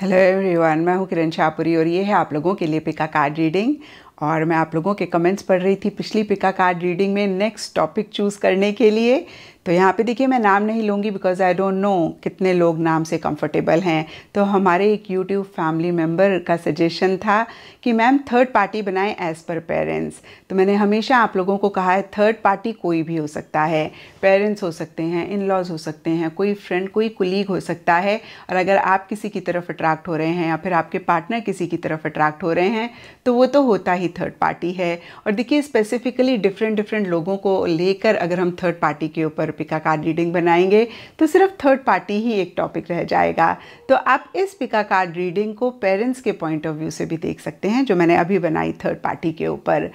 hello everyone मैं हूँ किरण शाहपुरी और ये है आप लोगों के लिए पिका कार्ड रीडिंग और मैं आप लोगों के कमेंट्स पढ़ रही थी पिछली पिका कार्ड रीडिंग में नेक्स्ट टॉपिक चूज़ करने के लिए तो यहाँ पे देखिए मैं नाम नहीं लूँगी बिकॉज आई डोंट नो कितने लोग नाम से कंफर्टेबल हैं तो हमारे एक यूट्यूब फैमिली मेम्बर का सजेशन था कि मैम थर्ड पार्टी बनाएं एज़ पर पेरेंट्स तो मैंने हमेशा आप लोगों को कहा है थर्ड पार्टी कोई भी हो सकता है पेरेंट्स हो सकते हैं इन लॉज हो सकते हैं कोई फ्रेंड कोई कुलीग हो सकता है और अगर आप किसी की तरफ अट्रैक्ट हो रहे हैं या फिर आपके पार्टनर किसी की तरफ अट्रैक्ट हो रहे हैं तो वो तो होता ही ही थर्ड पार्टी है और देखिए स्पेसिफिकली डिफरेंट डिफरेंट लोगों को लेकर अगर हम थर्ड पार्टी के ऊपर पिका कार्ड रीडिंग बनाएंगे तो सिर्फ थर्ड पार्टी ही एक टॉपिक रह जाएगा तो आप इस पिका कार्ड रीडिंग को पेरेंट्स के पॉइंट ऑफ व्यू से भी देख सकते हैं जो मैंने अभी बनाई थर्ड पार्टी के ऊपर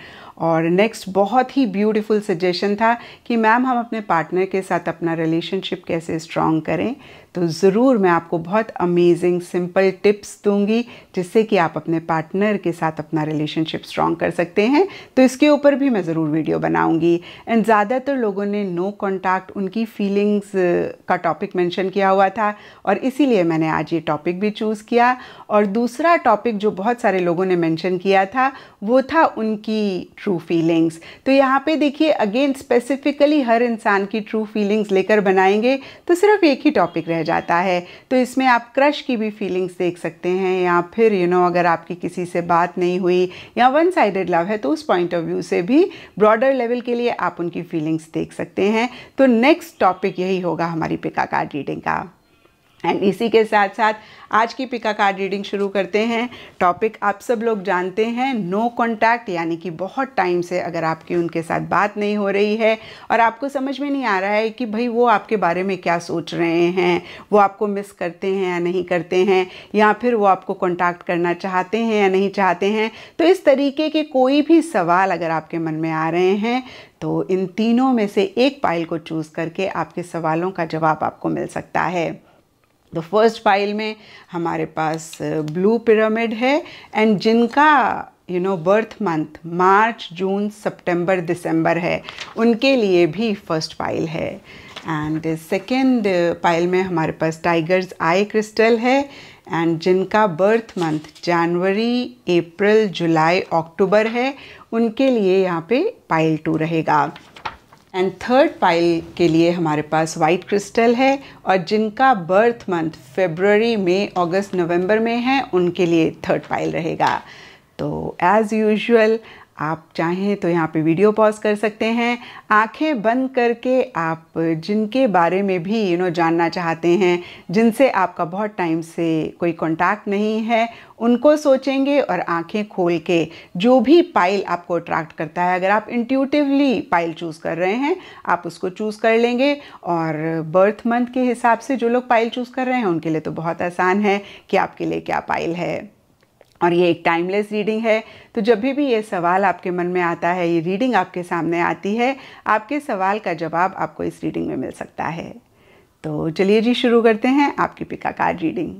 और नेक्स्ट बहुत ही ब्यूटीफुल सजेशन था कि मैम हम अपने पार्टनर के साथ अपना रिलेशनशिप कैसे स्ट्रॉन्ग करें तो ज़रूर मैं आपको बहुत अमेजिंग सिंपल टिप्स दूंगी जिससे कि आप अपने पार्टनर के साथ अपना रिलेशनशिप स्ट्रॉन्ग कर सकते हैं तो इसके ऊपर भी मैं ज़रूर वीडियो बनाऊंगी एंड ज़्यादातर लोगों ने नो कॉन्टैक्ट उनकी फीलिंग्स का टॉपिक मैंशन किया हुआ था और इसीलिए मैंने आज ये टॉपिक भी चूज़ किया और दूसरा टॉपिक जो बहुत सारे लोगों ने मैंशन किया था वो था उनकी ट्रू फीलिंग्स तो यहाँ पे देखिए अगेन स्पेसिफिकली हर इंसान की ट्रू फीलिंग्स लेकर बनाएंगे तो सिर्फ एक ही टॉपिक रह जाता है तो इसमें आप क्रश की भी फीलिंग्स देख सकते हैं या फिर यू you नो know, अगर आपकी किसी से बात नहीं हुई या वन साइडेड लव है तो उस पॉइंट ऑफ व्यू से भी ब्रॉडर लेवल के लिए आप उनकी फीलिंग्स देख सकते हैं तो नेक्स्ट टॉपिक यही होगा हमारी पिका कार्ड रीडिंग का एंड इसी के साथ साथ आज की पिका कार्ड रीडिंग शुरू करते हैं टॉपिक आप सब लोग जानते हैं नो कॉन्टैक्ट यानी कि बहुत टाइम से अगर आपकी उनके साथ बात नहीं हो रही है और आपको समझ में नहीं आ रहा है कि भाई वो आपके बारे में क्या सोच रहे हैं वो आपको मिस करते हैं या नहीं करते हैं या फिर वो आपको कॉन्टैक्ट करना चाहते हैं या नहीं चाहते हैं तो इस तरीके के कोई भी सवाल अगर आपके मन में आ रहे हैं तो इन तीनों में से एक पाइल को चूज़ करके आपके सवालों का जवाब आपको मिल सकता है तो फर्स्ट फाइल में हमारे पास ब्लू uh, पिरामिड है एंड जिनका you know birth month March June सितंबर दिसंबर है उनके लिए भी फर्स्ट फाइल है एंड सेकेंड फाइल में हमारे पास टाइगर्स आई क्रिस्टल है एंड जिनका बर्थ मंथ जनवरी अप्रैल जुलाई अक्टूबर है उनके लिए यहाँ पे पाइल टू रहेगा एंड थर्ड पाइल के लिए हमारे पास वाइट क्रिस्टल है और जिनका बर्थ मंथ फेब्रवरी में अगस्त नवंबर में है उनके लिए थर्ड पाइल रहेगा तो एज़ यूजल आप चाहें तो यहाँ पे वीडियो पॉज कर सकते हैं आंखें बंद करके आप जिनके बारे में भी यू नो जानना चाहते हैं जिनसे आपका बहुत टाइम से कोई कांटेक्ट नहीं है उनको सोचेंगे और आंखें खोल के जो भी पाइल आपको अट्रैक्ट करता है अगर आप इंट्यूटिवली पाइल चूज़ कर रहे हैं आप उसको चूज़ कर लेंगे और बर्थ मंथ के हिसाब से जो लोग पाइल चूज़ कर रहे हैं उनके लिए तो बहुत आसान है कि आपके लिए क्या पाइल है और ये एक टाइमलेस रीडिंग है तो जब भी भी ये सवाल आपके मन में आता है ये रीडिंग आपके सामने आती है आपके सवाल का जवाब आपको इस रीडिंग में मिल सकता है तो चलिए जी शुरू करते हैं आपकी पिका कार्ड रीडिंग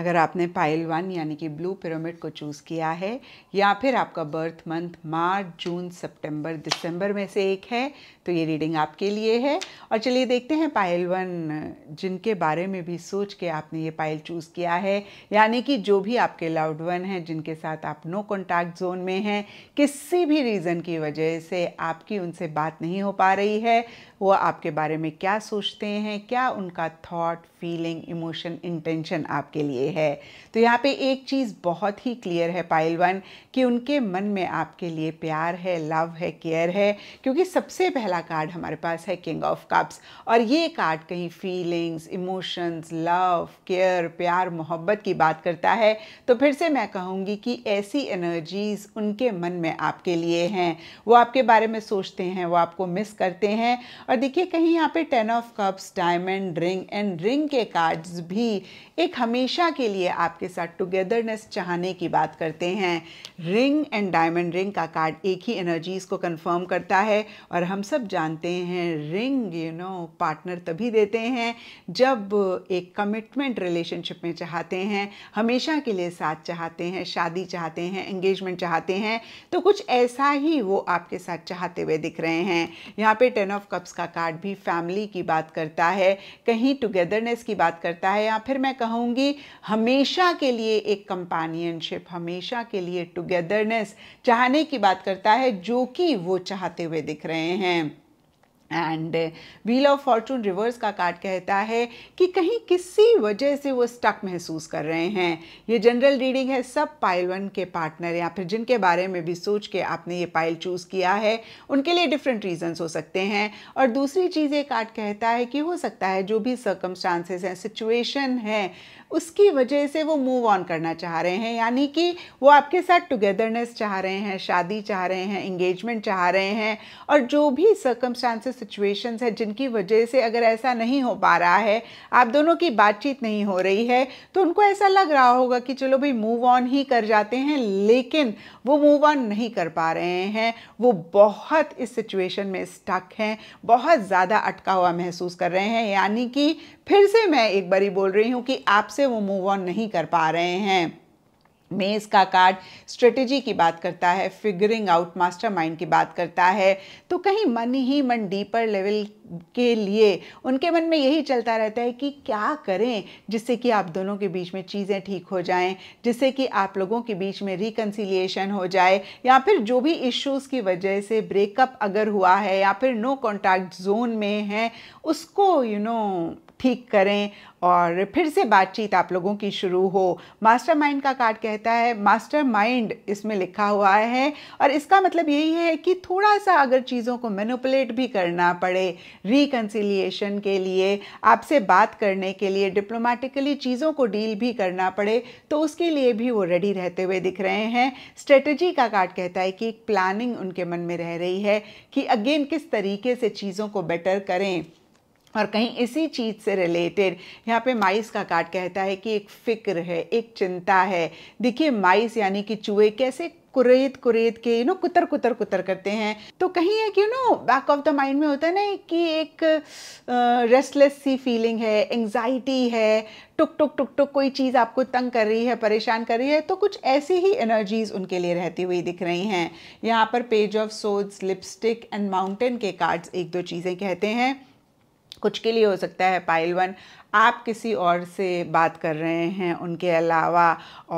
अगर आपने पाइल वन यानी कि ब्लू पिरामिड को चूज़ किया है या फिर आपका बर्थ मंथ मार्च जून सितंबर दिसंबर में से एक है तो ये रीडिंग आपके लिए है और चलिए देखते हैं पाइल वन जिनके बारे में भी सोच के आपने ये पाइल चूज़ किया है यानी कि जो भी आपके लाउड वन हैं जिनके साथ आप नो कॉन्टैक्ट जोन में हैं किसी भी रीज़न की वजह से आपकी उनसे बात नहीं हो पा रही है वो आपके बारे में क्या सोचते हैं क्या उनका थाट फीलिंग इमोशन इंटेंशन आपके लिए लिए है तो यहाँ पे एक चीज़ बहुत ही क्लियर है पाइल वन कि उनके मन में आपके लिए प्यार है लव है केयर है क्योंकि सबसे पहला कार्ड हमारे पास है किंग ऑफ कप्स और ये कार्ड कहीं फीलिंग्स इमोशंस लव केयर प्यार मोहब्बत की बात करता है तो फिर से मैं कहूँगी कि ऐसी एनर्जीज़ उनके मन में आपके लिए हैं वो आपके बारे में सोचते हैं वो आपको मिस करते हैं और देखिए कहीं यहाँ पे ten of cups diamond ring and ring के कार्ड्स भी एक हमेशा के लिए आपके साथ टुगेदरनेस चाहने की बात करते हैं रिंग एंड डायमंड रिंग का कार्ड एक ही एनर्जीज को कंफर्म करता है और हम सब जानते हैं रिंग यू नो पार्टनर तभी देते हैं जब एक कमिटमेंट रिलेशनशिप में चाहते हैं हमेशा के लिए साथ चाहते हैं शादी चाहते हैं एंगेजमेंट चाहते हैं तो कुछ ऐसा ही वो आपके साथ चाहते हुए दिख रहे हैं यहाँ पे टेन ऑफ कप्स का कार्ड भी फैमिली की बात करता है कहीं टुगेदरनेस की बात करता है या फिर मैं कहूँगी हमेशा के लिए एक कंपानियनशिप हमेशा के लिए टुगेदरनेस चाहने की बात करता है जो कि वो चाहते हुए दिख रहे हैं and wheel of fortune reverse का कार्ड कहता है कि कहीं किसी वजह से वो स्टक महसूस कर रहे हैं ये जनरल रीडिंग है सब पाइल वन के पार्टनर या फिर जिनके बारे में भी सोच के आपने ये पाइल चूज़ किया है उनके लिए डिफरेंट रीजंस हो सकते हैं और दूसरी चीज़ ये कार्ड कहता है कि हो सकता है जो भी सर्कमस्टांसेस हैं सिचुएशन है उसकी वजह से वो मूव ऑन करना चाह रहे हैं यानी कि वो आपके साथ टुगेदरनेस चाह रहे हैं शादी चाह रहे हैं इंगेजमेंट चाह रहे हैं और जो भी सर्कमस्टांसेस सिचुएशंस हैं जिनकी वजह से अगर ऐसा नहीं हो पा रहा है आप दोनों की बातचीत नहीं हो रही है तो उनको ऐसा लग रहा होगा कि चलो भाई मूव ऑन ही कर जाते हैं लेकिन वो मूव ऑन नहीं कर पा रहे हैं वो बहुत इस सिचुएशन में स्टक हैं बहुत ज़्यादा अटका हुआ महसूस कर रहे हैं यानी कि फिर से मैं एक बारी बोल रही हूँ कि आपसे वो मूव ऑन नहीं कर पा रहे हैं मेज का कार्ड स्ट्रेटेजी की बात करता है फिगरिंग आउट मास्टर माइंड की बात करता है तो कहीं मन ही मन डीपर लेवल के लिए उनके मन में यही चलता रहता है कि क्या करें जिससे कि आप दोनों के बीच में चीज़ें ठीक हो जाएं जिससे कि आप लोगों के बीच में रिकन्सिलिएशन हो जाए या फिर जो भी इश्यूज़ की वजह से ब्रेकअप अगर हुआ है या फिर नो कॉन्टैक्ट जोन में है उसको यू you नो know, ठीक करें और फिर से बातचीत आप लोगों की शुरू हो मास्टर माइंड का कार्ड कहता है मास्टर माइंड इसमें लिखा हुआ है और इसका मतलब यही है कि थोड़ा सा अगर चीज़ों को मैनुपलेट भी करना पड़े रिकन्सिलिएशन के लिए आपसे बात करने के लिए डिप्लोमेटिकली चीज़ों को डील भी करना पड़े तो उसके लिए भी वो रेडी रहते हुए दिख रहे हैं स्ट्रेटजी का कार्ड कहता है कि एक प्लानिंग उनके मन में रह रही है कि अगेन किस तरीके से चीज़ों को बेटर करें और कहीं इसी चीज़ से रिलेटेड यहाँ पे माइस का कार्ड कहता है कि एक फ़िक्र है एक चिंता है देखिए माइस यानी कि चूहे कैसे कुरेद कुरेद के यू नो कुतर कुतर कुतर करते हैं तो कहीं एक you know back of the mind में होता है ना कि एक रेस्टलेस सी फीलिंग है एंग्जाइटी है टुक टुक टुक टुक कोई चीज़ आपको तंग कर रही है परेशान कर रही है तो कुछ ऐसी ही एनर्जीज़ उनके लिए रहती हुई दिख रही हैं यहाँ पर page of swords lipstick and mountain के कार्ड्स एक दो चीज़ें कहते हैं कुछ के लिए हो सकता है पाइल वन आप किसी और से बात कर रहे हैं उनके अलावा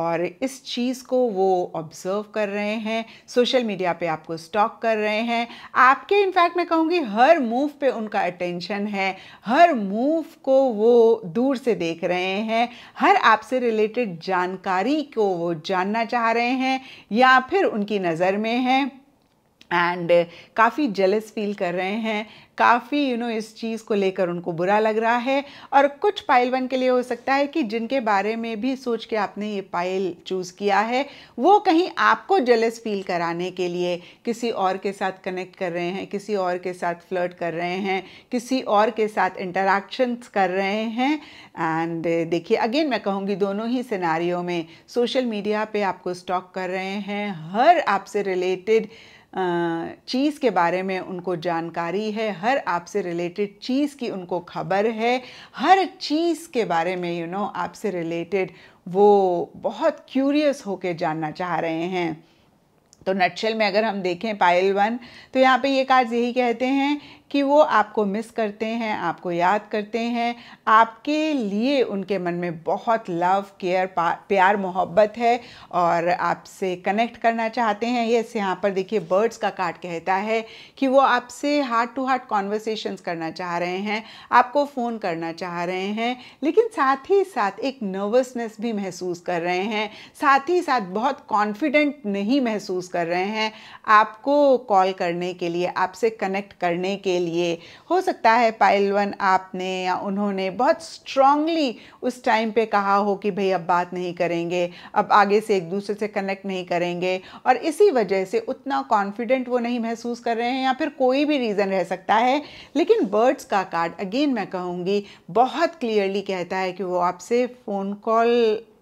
और इस चीज़ को वो ऑब्ज़र्व कर रहे हैं सोशल मीडिया पे आपको स्टॉक कर रहे हैं आपके इनफैक्ट मैं कहूँगी हर मूव पे उनका अटेंशन है हर मूव को वो दूर से देख रहे हैं हर आपसे रिलेटेड जानकारी को वो जानना चाह रहे हैं या फिर उनकी नज़र में है एंड काफ़ी जेलस फील कर रहे हैं काफ़ी यू नो इस चीज़ को लेकर उनको बुरा लग रहा है और कुछ पाइल वन के लिए हो सकता है कि जिनके बारे में भी सोच के आपने ये पाइल चूज़ किया है वो कहीं आपको जेलस फील कराने के लिए किसी और के साथ कनेक्ट कर रहे हैं किसी और के साथ फ्लर्ट कर रहे हैं किसी और के साथ इंटरक्शंस कर रहे हैं एंड uh, देखिए अगेन मैं कहूँगी दोनों ही सिनारियों में सोशल मीडिया पर आपको स्टॉक कर रहे हैं हर आपसे रिलेटेड चीज़ के बारे में उनको जानकारी है हर आपसे रिलेटेड चीज़ की उनको खबर है हर चीज़ के बारे में यू नो आपसे रिलेटेड वो बहुत क्यूरियस होकर जानना चाह रहे हैं तो नटशेल में अगर हम देखें पायल वन तो यहाँ पे ये कार्ड यही कहते हैं कि वो आपको मिस करते हैं आपको याद करते हैं आपके लिए उनके मन में बहुत लव केयर प्यार मोहब्बत है और आपसे कनेक्ट करना चाहते हैं यस यहाँ पर देखिए बर्ड्स का कार्ड कहता है कि वो आपसे हार्ट टू हार्ट कॉन्वर्सेशंस करना चाह रहे हैं आपको फ़ोन करना चाह रहे हैं लेकिन साथ ही साथ एक नर्वसनेस भी महसूस कर रहे हैं साथ ही साथ बहुत कॉन्फिडेंट नहीं महसूस कर रहे हैं आपको कॉल करने के लिए आपसे कनेक्ट करने के लिए हो सकता है पायलवन आपने या उन्होंने बहुत स्ट्रांगली उस टाइम पे कहा हो कि भाई अब बात नहीं करेंगे अब आगे से एक दूसरे से कनेक्ट नहीं करेंगे और इसी वजह से उतना कॉन्फिडेंट वो नहीं महसूस कर रहे हैं या फिर कोई भी रीज़न रह सकता है लेकिन बर्ड्स का कार्ड अगेन मैं कहूँगी बहुत क्लियरली कहता है कि वो आपसे फ़ोन कॉल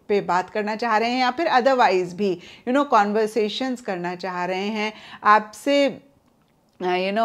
पे बात करना चाह रहे हैं या फिर अदरवाइज़ भी यू नो कॉन्वर्सेशंस करना चाह रहे हैं आपसे यू नो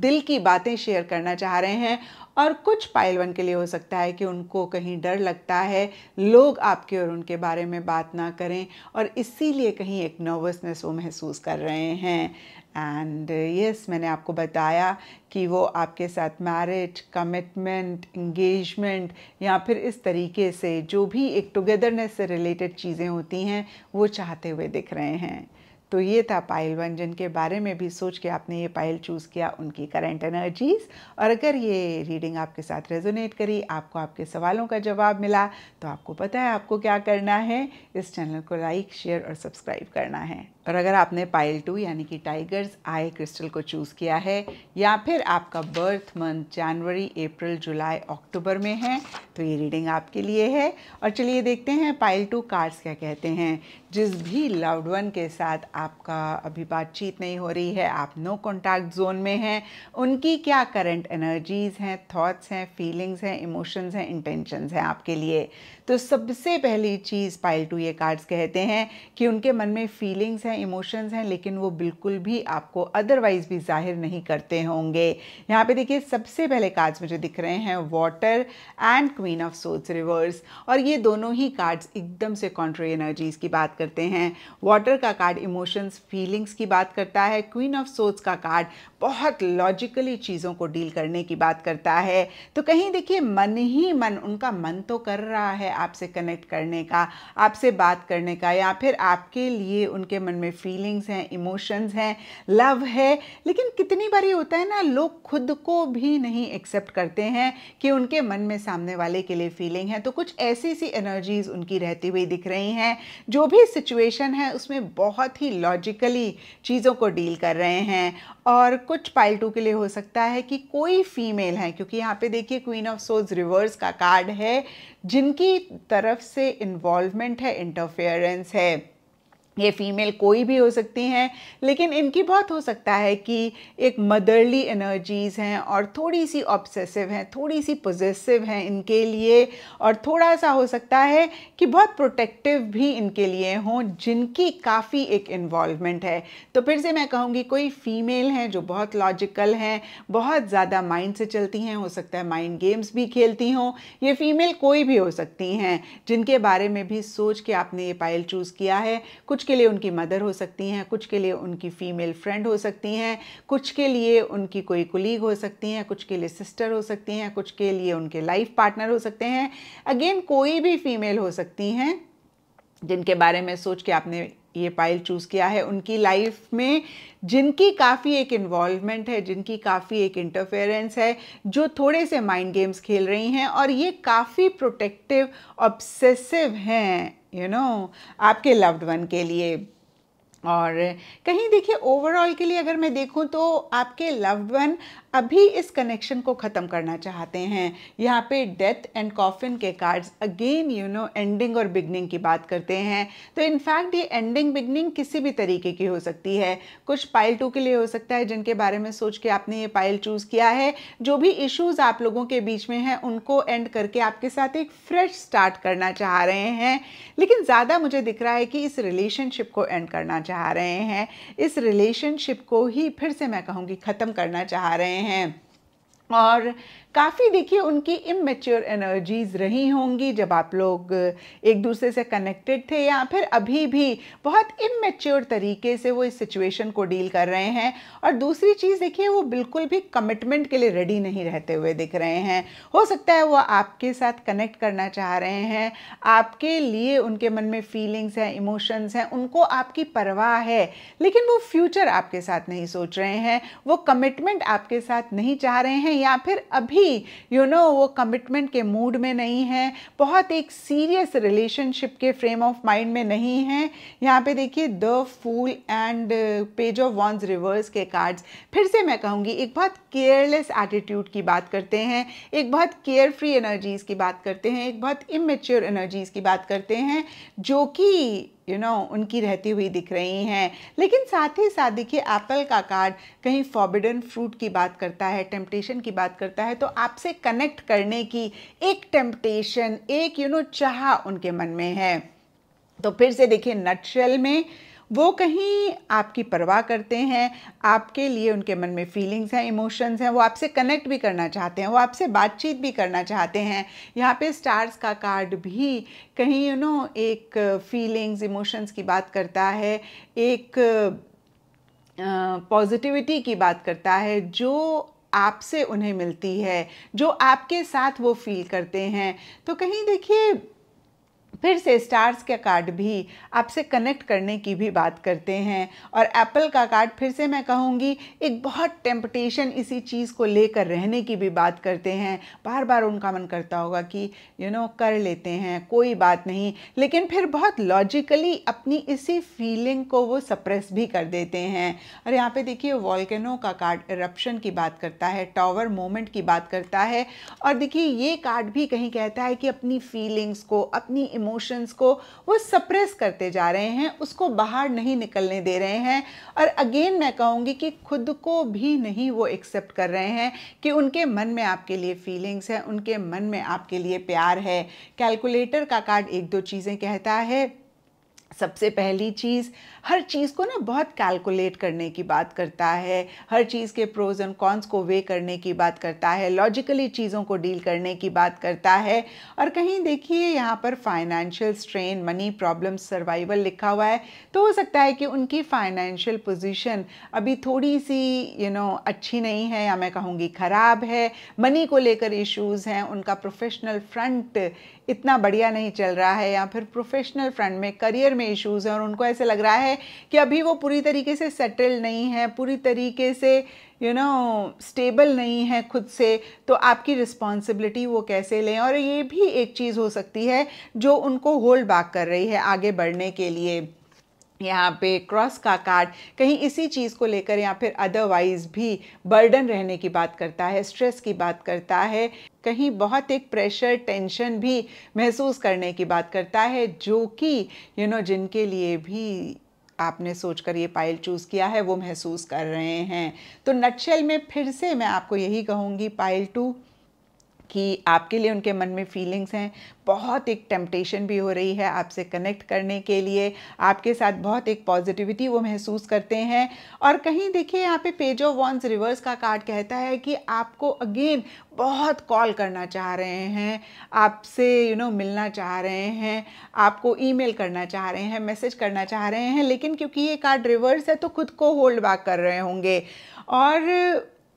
दिल की बातें शेयर करना चाह रहे हैं और कुछ पायलवन वन के लिए हो सकता है कि उनको कहीं डर लगता है लोग आपके और उनके बारे में बात ना करें और इसीलिए कहीं एक नर्वसनेस वो महसूस कर रहे हैं एंड यस yes, मैंने आपको बताया कि वो आपके साथ मैरिज कमिटमेंट इंगेजमेंट या फिर इस तरीके से जो भी एक टुगेदरनेस से रिलेटेड चीज़ें होती हैं वो चाहते हुए दिख रहे हैं तो ये था पाइल वन जिनके बारे में भी सोच के आपने ये पाइल चूज़ किया उनकी करंट एनर्जीज और अगर ये रीडिंग आपके साथ रेजोनेट करी आपको आपके सवालों का जवाब मिला तो आपको पता है आपको क्या करना है इस चैनल को लाइक शेयर और सब्सक्राइब करना है और अगर आपने पाइल टू यानी कि टाइगर्स आई क्रिस्टल को चूज़ किया है या फिर आपका बर्थ मंथ जनवरी अप्रैल जुलाई अक्टूबर में है तो ये रीडिंग आपके लिए है और चलिए देखते हैं पाइल टू कार्ड्स क्या कहते हैं जिस भी लव्ड वन के साथ आपका अभी बातचीत नहीं हो रही है आप नो कॉन्टैक्ट जोन में हैं उनकी क्या करंट एनर्जीज़ हैं थाट्स हैं फीलिंग्स हैं इमोशंस हैं इंटेंशंस हैं आपके लिए तो सबसे पहली चीज़ पाइल टू ये कार्ड्स कहते हैं कि उनके मन में फीलिंग्स हैं में इमोशंस हैं लेकिन वो बिल्कुल भी आपको अदरवाइज़ भी जाहिर नहीं करते होंगे यहाँ पे देखिए सबसे पहले कार्ड्स मुझे दिख रहे हैं वाटर एंड क्वीन ऑफ सोच रिवर्स और ये दोनों ही कार्ड्स एकदम से कॉन्ट्री एनर्जीज़ की बात करते हैं वाटर का कार्ड इमोशंस फीलिंग्स की बात करता है क्वीन ऑफ सोच का कार्ड बहुत लॉजिकली चीज़ों को डील करने की बात करता है तो कहीं देखिए मन ही मन उनका मन तो कर रहा है आपसे कनेक्ट करने का आपसे बात करने का या फिर आपके लिए उनके मन में में फीलिंग्स हैं इमोशंस हैं लव है लेकिन कितनी बार ये होता है ना लोग खुद को भी नहीं एक्सेप्ट करते हैं कि उनके मन में सामने वाले के लिए फीलिंग है तो कुछ ऐसी सी एनर्जीज उनकी रहती हुई दिख रही हैं जो भी सिचुएशन है उसमें बहुत ही लॉजिकली चीज़ों को डील कर रहे हैं और कुछ पाइल टू के लिए हो सकता है कि कोई फीमेल है क्योंकि यहाँ पे देखिए क्वीन ऑफ सोज रिवर्स का कार्ड है जिनकी तरफ से इन्वॉल्वमेंट है इंटरफेरेंस है ये फीमेल कोई भी हो सकती हैं लेकिन इनकी बहुत हो सकता है कि एक मदरली एनर्जीज़ हैं और थोड़ी सी ऑब्सेसिव हैं थोड़ी सी पोजेसिव हैं इनके लिए और थोड़ा सा हो सकता है कि बहुत प्रोटेक्टिव भी इनके लिए हों जिनकी काफ़ी एक इन्वॉलमेंट है तो फिर से मैं कहूँगी कोई फीमेल हैं जो बहुत लॉजिकल हैं बहुत ज़्यादा माइंड से चलती हैं हो सकता है माइंड गेम्स भी खेलती हों ये फीमेल कोई भी हो सकती हैं जिनके बारे में भी सोच के आपने ये पायल चूज़ किया है कुछ के लिए उनकी मदर हो सकती हैं कुछ के लिए उनकी फ़ीमेल फ्रेंड हो सकती हैं कुछ के लिए उनकी कोई कुलीग हो सकती हैं कुछ के लिए सिस्टर हो सकती हैं कुछ के लिए उनके लाइफ पार्टनर हो सकते हैं अगेन कोई भी फीमेल हो सकती हैं जिनके बारे में सोच के आपने ये पाइल चूज़ किया है उनकी लाइफ में जिनकी काफ़ी एक इन्वॉल्वमेंट है जिनकी काफ़ी एक इंटरफेरेंस है जो थोड़े से माइंड गेम्स खेल रही हैं और ये काफ़ी प्रोटेक्टिव ऑब्सेसिव हैं यू नो आपके लव्ड वन के लिए और कहीं देखिए ओवरऑल के लिए अगर मैं देखूं तो आपके लव्ड वन अभी इस कनेक्शन को ख़त्म करना चाहते हैं यहाँ पे डेथ एंड कॉफिन के cards again you know ending और बिगनिंग की बात करते हैं तो इनफैक्ट ये एंडिंग बिगनिंग किसी भी तरीके की हो सकती है कुछ पाइल टू के लिए हो सकता है जिनके बारे में सोच के आपने ये पाइल चूज़ किया है जो भी इश्यूज़ आप लोगों के बीच में हैं उनको एंड करके आपके साथ एक फ्रेश स्टार्ट करना चाह रहे हैं लेकिन ज़्यादा मुझे दिख रहा है कि इस रिलेशनशिप को एंड करना चाह रहे हैं इस रिलेशनशिप को ही फिर से मैं कहूँगी ख़त्म करना चाह रहे हैं हैं और काफ़ी देखिए उनकी इमेच्योर एनर्जीज़ रही होंगी जब आप लोग एक दूसरे से कनेक्टेड थे या फिर अभी भी बहुत इमेच्योर तरीके से वो इस सिचुएशन को डील कर रहे हैं और दूसरी चीज़ देखिए वो बिल्कुल भी कमिटमेंट के लिए रेडी नहीं रहते हुए दिख रहे हैं हो सकता है वो आपके साथ कनेक्ट करना चाह रहे हैं आपके लिए उनके मन में फीलिंग्स हैं इमोशंस हैं उनको आपकी परवाह है लेकिन वो फ्यूचर आपके साथ नहीं सोच रहे हैं वो कमिटमेंट आपके साथ नहीं चाह रहे हैं या फिर अभी भी यू you नो know, वो कमिटमेंट के मूड में नहीं है बहुत एक सीरियस रिलेशनशिप के फ्रेम ऑफ माइंड में नहीं है यहाँ पे देखिए the fool and page of wands reverse के कार्ड्स फिर से मैं कहूँगी एक बहुत केयरलेस एटीट्यूड की बात करते हैं एक बहुत केयर फ्री एनर्जीज़ की बात करते हैं एक बहुत इमेच्योर एनर्जीज़ की बात करते हैं जो कि यू नो उनकी रहती हुई दिख रही हैं लेकिन साथ ही साथ देखिए एप्पल का कार्ड कहीं फॉर्बिडन फ्रूट की बात करता है टेम्पटेशन की बात करता है तो आपसे कनेक्ट करने की एक टेम्पटेशन एक यू you नो know, चाह उनके मन में है तो फिर से देखिए नटशेल में वो कहीं आपकी परवाह करते हैं आपके लिए उनके मन में फीलिंग्स हैं इमोशंस हैं वो आपसे कनेक्ट भी करना चाहते हैं वो आपसे बातचीत भी करना चाहते हैं यहाँ पे स्टार्स का कार्ड भी कहीं यू नो एक फीलिंग्स इमोशंस की बात करता है एक पॉजिटिविटी की बात करता है जो आपसे उन्हें मिलती है जो आपके साथ वो फील करते हैं तो कहीं देखिए फिर से स्टार्स का कार्ड भी आपसे कनेक्ट करने की भी बात करते हैं और एप्पल का कार्ड फिर से मैं कहूँगी एक बहुत टेम्पटेशन इसी चीज़ को लेकर रहने की भी बात करते हैं बार बार उनका मन करता होगा कि यू you नो know, कर लेते हैं कोई बात नहीं लेकिन फिर बहुत लॉजिकली अपनी इसी फीलिंग को वो सप्रेस भी कर देते हैं और यहाँ पे देखिए वॉल्केनो का कार्ड इरप्शन की बात करता है टावर मोमेंट की बात करता है और देखिए ये कार्ड भी कहीं कहता है कि अपनी फीलिंग्स को अपनी इमोशंस को वो सप्रेस करते जा रहे हैं उसको बाहर नहीं निकलने दे रहे हैं और अगेन मैं कहूँगी कि खुद को भी नहीं वो एक्सेप्ट कर रहे हैं कि उनके मन में आपके लिए फीलिंग्स हैं उनके मन में आपके लिए प्यार है कैलकुलेटर का कार्ड एक दो चीज़ें कहता है सबसे पहली चीज़ हर चीज़ को ना बहुत कैलकुलेट करने की बात करता है हर चीज़ के प्रोज एंड कॉन्स को वे करने की बात करता है लॉजिकली चीज़ों को डील करने की बात करता है और कहीं देखिए यहाँ पर financial strain money problem survival लिखा हुआ है तो हो सकता है कि उनकी फाइनेंशियल पोजीशन अभी थोड़ी सी यू you नो know, अच्छी नहीं है या मैं कहूँगी ख़राब है मनी को लेकर इश्यूज़ हैं उनका प्रोफेशनल फ्रंट इतना बढ़िया नहीं चल रहा है या फिर प्रोफेशनल फ्रंट में करियर में इश्यूज़ हैं और उनको ऐसे लग रहा है कि अभी वो पूरी तरीके से सेटल नहीं है पूरी तरीके से यू नो स्टेबल नहीं है खुद से तो आपकी रिस्पॉन्सिबिलिटी वो कैसे लें और ये भी एक चीज़ हो सकती है जो उनको होल्ड बैक कर रही है आगे बढ़ने के लिए यहाँ पे क्रॉस का कार्ड कहीं इसी चीज़ को लेकर या फिर अदरवाइज भी बर्डन रहने की बात करता है स्ट्रेस की बात करता है कहीं बहुत एक प्रेशर टेंशन भी महसूस करने की बात करता है जो कि यू नो जिनके लिए भी आपने सोचकर ये पाइल चूज़ किया है वो महसूस कर रहे हैं तो नटशेल में फिर से मैं आपको यही कहूँगी पाइल टू कि आपके लिए उनके मन में फीलिंग्स हैं बहुत एक टेम्पटेशन भी हो रही है आपसे कनेक्ट करने के लिए आपके साथ बहुत एक पॉजिटिविटी वो महसूस करते हैं और कहीं देखिए यहाँ पे पेज ऑफ वॉन्स रिवर्स का कार्ड कहता है कि आपको अगेन बहुत कॉल करना चाह रहे हैं आपसे यू नो मिलना चाह रहे हैं आपको ईमेल करना चाह रहे हैं मैसेज करना चाह रहे हैं लेकिन क्योंकि ये कार्ड रिवर्स है तो खुद को होल्ड बैक कर रहे होंगे और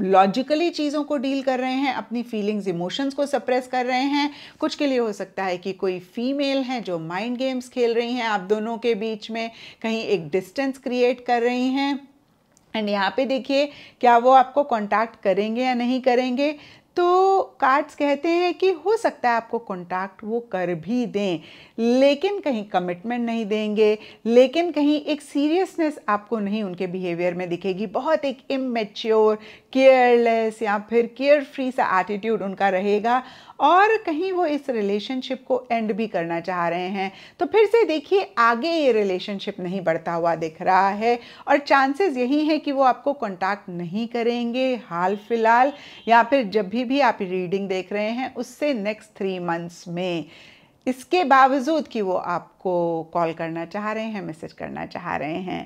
लॉजिकली चीज़ों को डील कर रहे हैं अपनी फीलिंग्स इमोशंस को सप्रेस कर रहे हैं कुछ के लिए हो सकता है कि कोई फीमेल है जो माइंड गेम्स खेल रही हैं आप दोनों के बीच में कहीं एक डिस्टेंस क्रिएट कर रही हैं एंड यहाँ पे देखिए क्या वो आपको कांटेक्ट करेंगे या नहीं करेंगे तो कार्ड्स कहते हैं कि हो सकता है आपको कॉन्टैक्ट वो कर भी दें लेकिन कहीं कमिटमेंट नहीं देंगे लेकिन कहीं एक सीरियसनेस आपको नहीं उनके बिहेवियर में दिखेगी बहुत एक इमेच्योर केयरलेस या फिर केयर फ्री सा एटीट्यूड उनका रहेगा और कहीं वो इस रिलेशनशिप को एंड भी करना चाह रहे हैं तो फिर से देखिए आगे ये रिलेशनशिप नहीं बढ़ता हुआ दिख रहा है और चांसेस यही है कि वो आपको कॉन्टैक्ट नहीं करेंगे हाल फिलहाल या फिर जब भी भी आप रीडिंग देख रहे हैं उससे नेक्स्ट थ्री मंथ्स में इसके बावजूद कि वो आपको कॉल करना चाह रहे हैं मैसेज करना चाह रहे हैं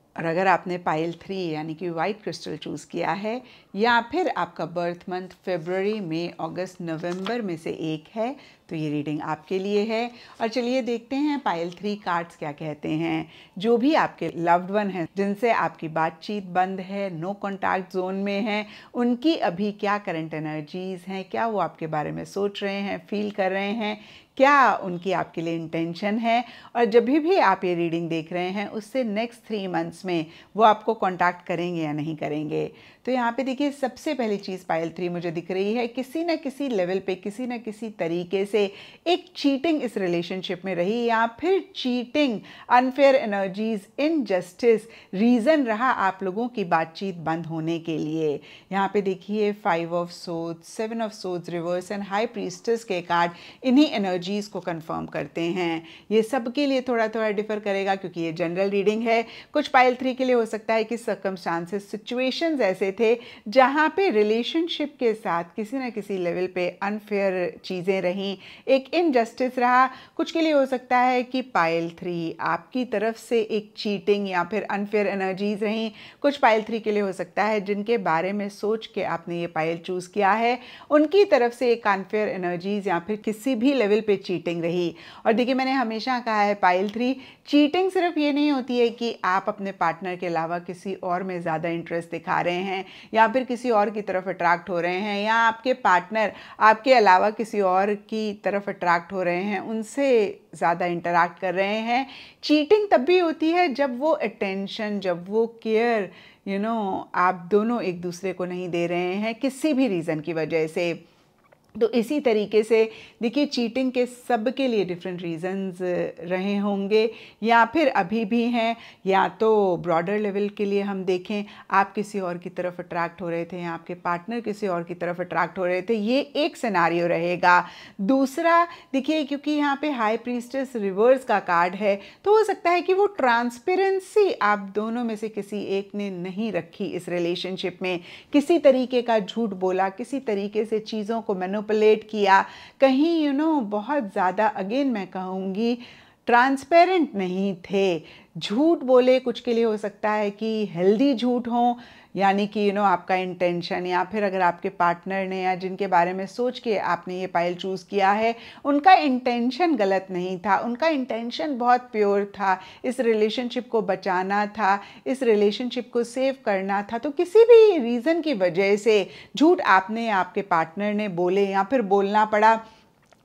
और अगर आपने पाइल थ्री यानी कि वाइट क्रिस्टल चूज़ किया है या फिर आपका बर्थ मंथ फेबररी में अगस्त नवंबर में से एक है तो ये रीडिंग आपके लिए है और चलिए देखते हैं पायल थ्री कार्ड्स क्या कहते हैं जो भी आपके लव्ड वन हैं जिनसे आपकी बातचीत बंद है नो कॉन्टैक्ट जोन में है उनकी अभी क्या करंट एनर्जीज़ हैं क्या वो आपके बारे में सोच रहे हैं फील कर रहे हैं क्या उनकी आपके लिए इंटेंशन है और जब भी भी आप ये रीडिंग देख रहे हैं उससे नेक्स्ट थ्री मंथ्स में वो आपको कांटेक्ट करेंगे या नहीं करेंगे तो यहाँ पे देखिए सबसे पहली चीज़ पायल थ्री मुझे दिख रही है किसी न किसी लेवल पे किसी न किसी तरीके से एक चीटिंग इस रिलेशनशिप में रही या फिर cheating unfair energies injustice reason रहा आप लोगों की बातचीत बंद होने के लिए यहाँ पे देखिए फाइव ऑफ सोच सेवन ऑफ सोच रिवर्स एंड हाई प्रीस्टस के कार्ड इन्हीं एनर्जी एनर्जीज़ को कंफर्म करते हैं ये सब के लिए थोड़ा थोड़ा डिफर करेगा क्योंकि ये जनरल रीडिंग है कुछ पाइल थ्री के लिए हो सकता है कि सर्कमस्टांसेस सिचुएशन ऐसे थे जहाँ पे रिलेशनशिप के साथ किसी ना किसी लेवल पे अनफेयर चीज़ें रहीं एक इनजस्टिस रहा कुछ के लिए हो सकता है कि पाइल थ्री आपकी तरफ से एक चीटिंग या फिर अनफेयर एनर्जीज़ रहीं कुछ पाइल थ्री के लिए हो सकता है जिनके बारे में सोच के आपने ये पाइल चूज़ किया है उनकी तरफ से एक अनफेयर एनर्जीज़ या फिर किसी भी लेवल पर पे चीटिंग रही और देखिए मैंने हमेशा कहा है पाइल थ्री चीटिंग सिर्फ ये नहीं होती है कि आप अपने पार्टनर के अलावा किसी और में ज़्यादा इंटरेस्ट दिखा रहे हैं या फिर किसी और की तरफ अट्रैक्ट हो रहे हैं या आपके पार्टनर आपके अलावा किसी और की तरफ अट्रैक्ट हो रहे हैं उनसे ज़्यादा इंटरेक्ट कर रहे हैं चीटिंग तब भी होती है जब वो अटेंशन जब वो केयर यू नो आप दोनों एक दूसरे को नहीं दे रहे हैं किसी भी रीज़न की वजह से तो इसी तरीके से देखिए चीटिंग के सब के लिए डिफरेंट रीजंस रहे होंगे या फिर अभी भी हैं या तो ब्रॉडर लेवल के लिए हम देखें आप किसी और की तरफ अट्रैक्ट हो रहे थे या आपके पार्टनर किसी और की तरफ अट्रैक्ट हो रहे थे ये एक सिनारियो रहेगा दूसरा देखिए क्योंकि यहाँ पे हाई प्रीस्टस रिवर्स का कार्ड है तो हो सकता है कि वो ट्रांसपेरेंसी आप दोनों में से किसी एक ने नहीं रखी इस रिलेशनशिप में किसी तरीके का झूठ बोला किसी तरीके से चीज़ों को मैनो मैनुपलेट किया कहीं यू you नो know, बहुत ज़्यादा अगेन मैं कहूँगी ट्रांसपेरेंट नहीं थे झूठ बोले कुछ के लिए हो सकता है कि हेल्दी झूठ हो यानी कि यू नो आपका इंटेंशन या फिर अगर आपके पार्टनर ने या जिनके बारे में सोच के आपने ये पायल चूज़ किया है उनका इंटेंशन गलत नहीं था उनका इंटेंशन बहुत प्योर था इस रिलेशनशिप को बचाना था इस रिलेशनशिप को सेव करना था तो किसी भी रीज़न की वजह से झूठ आपने आपके पार्टनर ने बोले या फिर बोलना पड़ा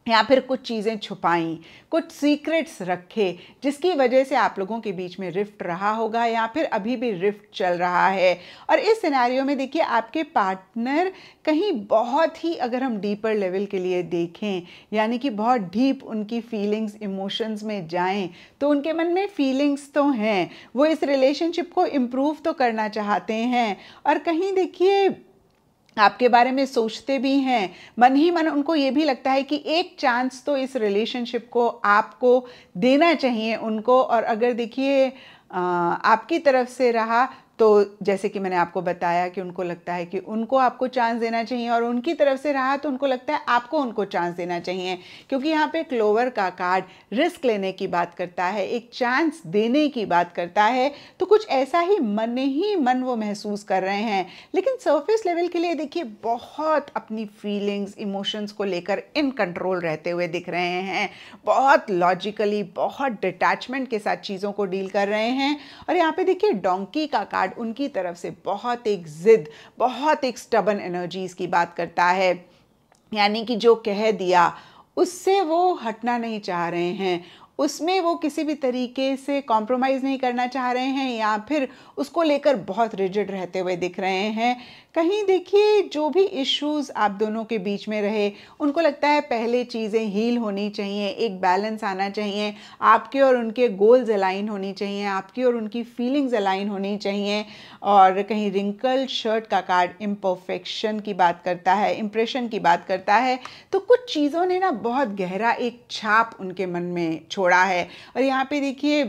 या फिर कुछ चीज़ें छुपाई कुछ सीक्रेट्स रखे जिसकी वजह से आप लोगों के बीच में रिफ्ट रहा होगा या फिर अभी भी रिफ्ट चल रहा है और इस सिनेरियो में देखिए आपके पार्टनर कहीं बहुत ही अगर हम डीपर लेवल के लिए देखें यानी कि बहुत डीप उनकी फीलिंग्स इमोशंस में जाएं तो उनके मन में फीलिंग्स तो हैं वो इस रिलेशनशिप को इम्प्रूव तो करना चाहते हैं और कहीं देखिए आपके बारे में सोचते भी हैं मन ही मन उनको ये भी लगता है कि एक चांस तो इस रिलेशनशिप को आपको देना चाहिए उनको और अगर देखिए आपकी तरफ से रहा तो जैसे कि मैंने आपको बताया कि उनको लगता है कि उनको आपको चांस देना चाहिए और उनकी तरफ से रहा तो उनको लगता है आपको उनको चांस देना चाहिए क्योंकि यहाँ पे क्लोवर का कार्ड रिस्क लेने की बात करता है एक चांस देने की बात करता है तो कुछ ऐसा ही मन ही मन वो महसूस कर रहे हैं लेकिन सरफेस लेवल के लिए देखिए बहुत अपनी फीलिंग्स इमोशंस को लेकर इन कंट्रोल रहते हुए दिख रहे हैं बहुत लॉजिकली बहुत डिटैचमेंट के साथ चीज़ों को डील कर रहे हैं और यहाँ पे देखिए डोंकी का कार्ड कार्ड उनकी तरफ से बहुत एक ज़िद बहुत एक स्टबन एनर्जीज़ की बात करता है यानी कि जो कह दिया उससे वो हटना नहीं चाह रहे हैं उसमें वो किसी भी तरीके से कॉम्प्रोमाइज़ नहीं करना चाह रहे हैं या फिर उसको लेकर बहुत रिजिड रहते हुए दिख रहे हैं कहीं देखिए जो भी इश्यूज आप दोनों के बीच में रहे उनको लगता है पहले चीज़ें हील होनी चाहिए एक बैलेंस आना चाहिए आपके और उनके गोल्स अलाइन होनी चाहिए आपकी और उनकी फीलिंग्स अलाइन होनी चाहिए और कहीं रिंकल शर्ट का कार्ड इम्परफेक्शन की बात करता है इम्प्रेशन की बात करता है तो कुछ चीज़ों ने ना बहुत गहरा एक छाप उनके मन में छोड़ छोड़ा है और यहाँ पे देखिए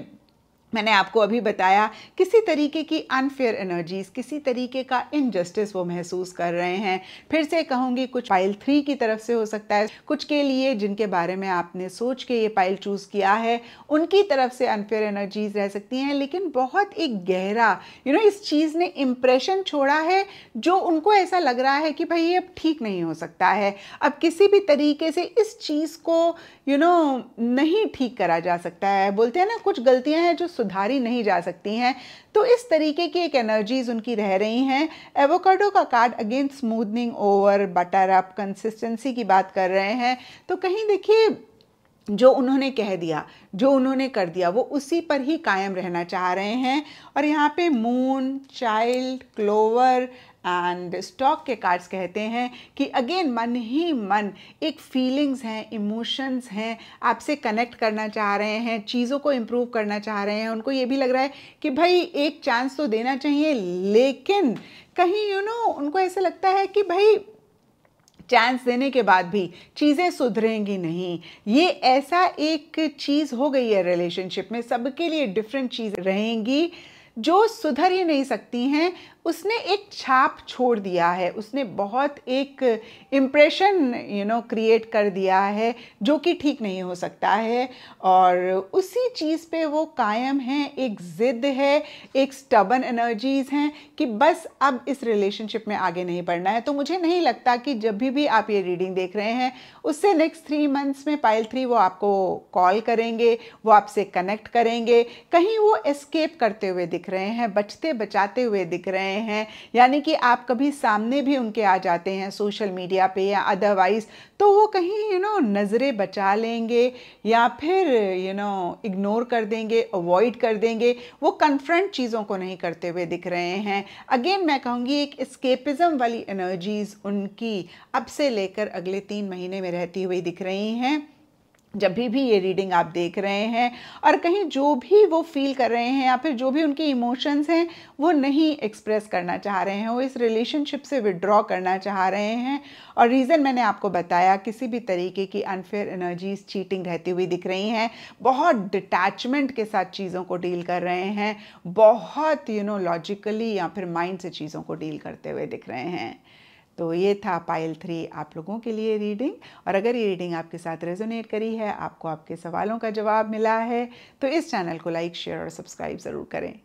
मैंने आपको अभी बताया किसी तरीके की अनफेयर एनर्जीज़ किसी तरीके का इनजस्टिस वो महसूस कर रहे हैं फिर से कहूँगी कुछ पाइल थ्री की तरफ से हो सकता है कुछ के लिए जिनके बारे में आपने सोच के ये पाइल चूज़ किया है उनकी तरफ से अनफेयर एनर्जीज़ रह सकती हैं लेकिन बहुत एक गहरा यू you नो know, इस चीज़ ने इम्प्रेशन छोड़ा है जो उनको ऐसा लग रहा है कि भाई ये अब ठीक नहीं हो सकता है अब किसी भी तरीके से इस चीज़ को यू you नो know, नहीं ठीक करा जा सकता है बोलते हैं ना कुछ गलतियाँ हैं जो सुधारी नहीं जा सकती हैं तो इस तरीके की एक एनर्जीज उनकी रह रही हैं एवोकाडो का card again smoothening over butter up consistency की बात कर रहे हैं तो कहीं देखिए जो उन्होंने कह दिया जो उन्होंने कर दिया वो उसी पर ही कायम रहना चाह रहे हैं और यहाँ पे moon child clover and stork के कार्ड्स कहते हैं कि अगेन मन ही मन एक फीलिंग्स हैं इमोशंस हैं आपसे कनेक्ट करना चाह रहे हैं चीज़ों को इम्प्रूव करना चाह रहे हैं उनको ये भी लग रहा है कि भाई एक चांस तो देना चाहिए लेकिन कहीं यू you नो know, उनको ऐसा लगता है कि भाई चांस देने के बाद भी चीज़ें सुधरेंगी नहीं ये ऐसा एक चीज़ हो गई है रिलेशनशिप में सबके लिए डिफरेंट चीज़ रहेंगी जो सुधर ही नहीं सकती हैं उसने एक छाप छोड़ दिया है उसने बहुत एक इम्प्रेशन यू नो क्रिएट कर दिया है जो कि ठीक नहीं हो सकता है और उसी चीज़ पे वो कायम हैं एक ज़िद है एक स्टबन एनर्जीज़ हैं कि बस अब इस रिलेशनशिप में आगे नहीं बढ़ना है तो मुझे नहीं लगता कि जब भी भी आप ये रीडिंग देख रहे हैं उससे नेक्स्ट थ्री मंथ्स में पाइल थ्री वो आपको कॉल करेंगे वो आपसे कनेक्ट करेंगे कहीं वो एस्केप करते हुए दिख रहे हैं बचते बचाते हुए दिख रहे हैं हैं यानी कि आप कभी सामने भी उनके आ जाते हैं सोशल मीडिया पे या अदरवाइज़ तो वो कहीं यू नो नज़रें बचा लेंगे या फिर यू नो इग्नोर कर देंगे अवॉइड कर देंगे वो कन्फ्रंट चीज़ों को नहीं करते हुए दिख रहे हैं अगेन मैं कहूँगी एक स्केपिज़म वाली एनर्जीज़ उनकी अब से लेकर अगले तीन महीने में रहती हुई दिख रही हैं जब भी भी ये रीडिंग आप देख रहे हैं और कहीं जो भी वो फील कर रहे हैं या फिर जो भी उनके इमोशंस हैं वो नहीं एक्सप्रेस करना चाह रहे हैं वो इस रिलेशनशिप से विड्रॉ करना चाह रहे हैं और रीज़न मैंने आपको बताया किसी भी तरीके की अनफेयर एनर्जीज चीटिंग रहती हुई दिख रही हैं बहुत डिटैचमेंट के साथ चीज़ों को डील कर रहे हैं बहुत यू नो लॉजिकली या फिर माइंड से चीज़ों को डील करते हुए दिख रहे हैं तो ये था पायल थ्री आप लोगों के लिए रीडिंग और अगर ये रीडिंग आपके साथ रेजोनेट करी है आपको आपके सवालों का जवाब मिला है तो इस चैनल को लाइक शेयर और सब्सक्राइब ज़रूर करें